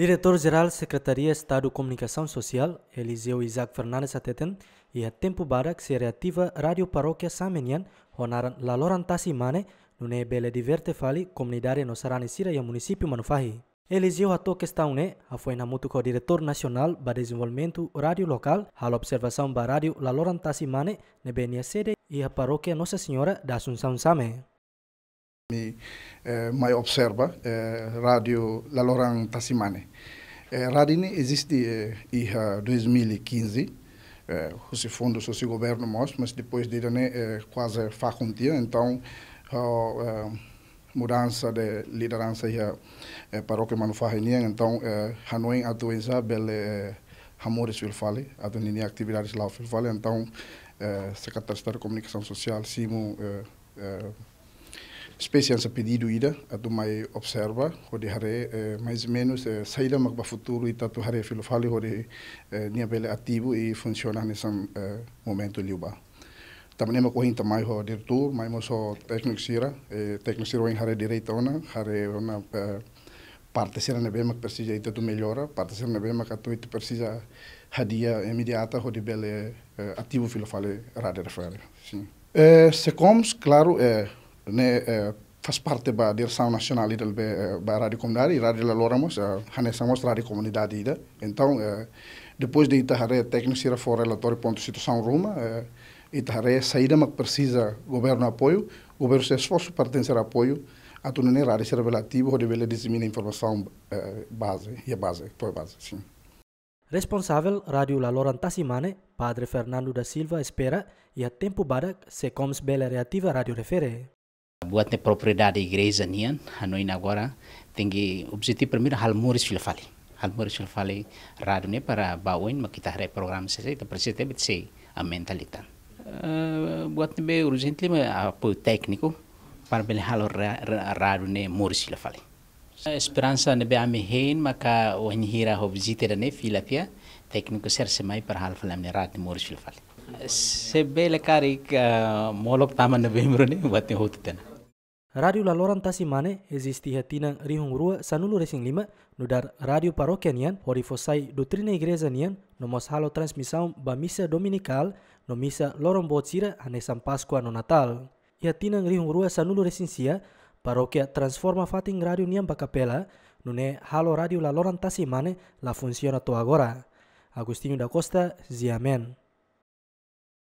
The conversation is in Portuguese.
Diretor-Geral Secretaria Estado Comunicação Social, Eliseu Isaac Fernandes Ateten, e a tempo barak que se reativa Rádio Paróquia Samenian, honaran la lorantasi mane, no nebele diverte fali, comunidade nosarani sira e município manufahi. Eliseu a que está une, a foi na mutu co Diretor Nacional para Desenvolvimento Rádio Local, a observação para Rádio la lorantasi mane, nebenia sede e a Paróquia Nossa Senhora da Assunção Same. Mi eh, mai observa eh, radio La Loran Tassimane. Eh, radio ini existe eh, em 2015, eh, o fundo o governo mostra, mas depois de né, eh, quase faz um dia, então a mudança de liderança eh, paróquia Manufarrenia, então eh, a doença bele eh, Hamores a atuenza atividades lá Wilfale, então eh, secretário de comunicação social, Simo eh, eh, Speciansa pedido ida, tu mai observa, o de haré eh, mais ou menos eh, saída magba futuro ita tu haré filofali hori eh, nia bele ativo e funciona nesse eh, momento liuba. Também ma é tamai ho dir tur, mai mo so técnico sira, eh, teknik sira haré direita ona, ona eh, parte sira nebe mag precisa ita tu melhora, parte sira nebe mag tu ita precisa hadia imediata o de eh, ativo filofali rade refere. Sim. Eh, secoms, claro, é ne eh, faz parte da direção nacional da, eh, Rádio Comunidade e Rádio Loramos, uh, eh, anexamos Rádio Comunidade Então, depois de Itarré, técnico se for relatório ponto situação Roma, uh, saída mas precisa governo apoio, governo se esforço para ter apoio a tu nem raro ser relativo ao nível de informação base e a base, por base, sim. Responsável Rádio La Tassimane, Padre Fernando da Silva espera e a tempo barak se comes bela reativa Rádio Refere. Buatnya propriedade igreja nian, Hanoi agora tem que objetivo primeiro halmores filfali. Halmores filfali rado né para bawen makita hare program sese ita presente bet sei a mentalita. Uh, ă, buatnya be urgently ma apoio técnico para bele halo rado né mores filfali. Esperança ne be ame hein maka o hira ho visita ne filafia técnico ser se mai para halfalam ne rado mores filfali. sebbe lekarik eh, molok taman na bemrone buat yang hotu tena radio La tasi mane existi hatina rihung rua sanulu resing lima nudar radio parokian yan fosai dutrina igreza nian nomos halo transmisaum ba misa dominikal no missa loron bocira ane san paskua no natal hatinang rihung rua sanulu racing sia paroquia transforma fating radio nian bakapela nune halo radio La tasi mane la funsiona to agora Agostinho da Costa, Ziamen.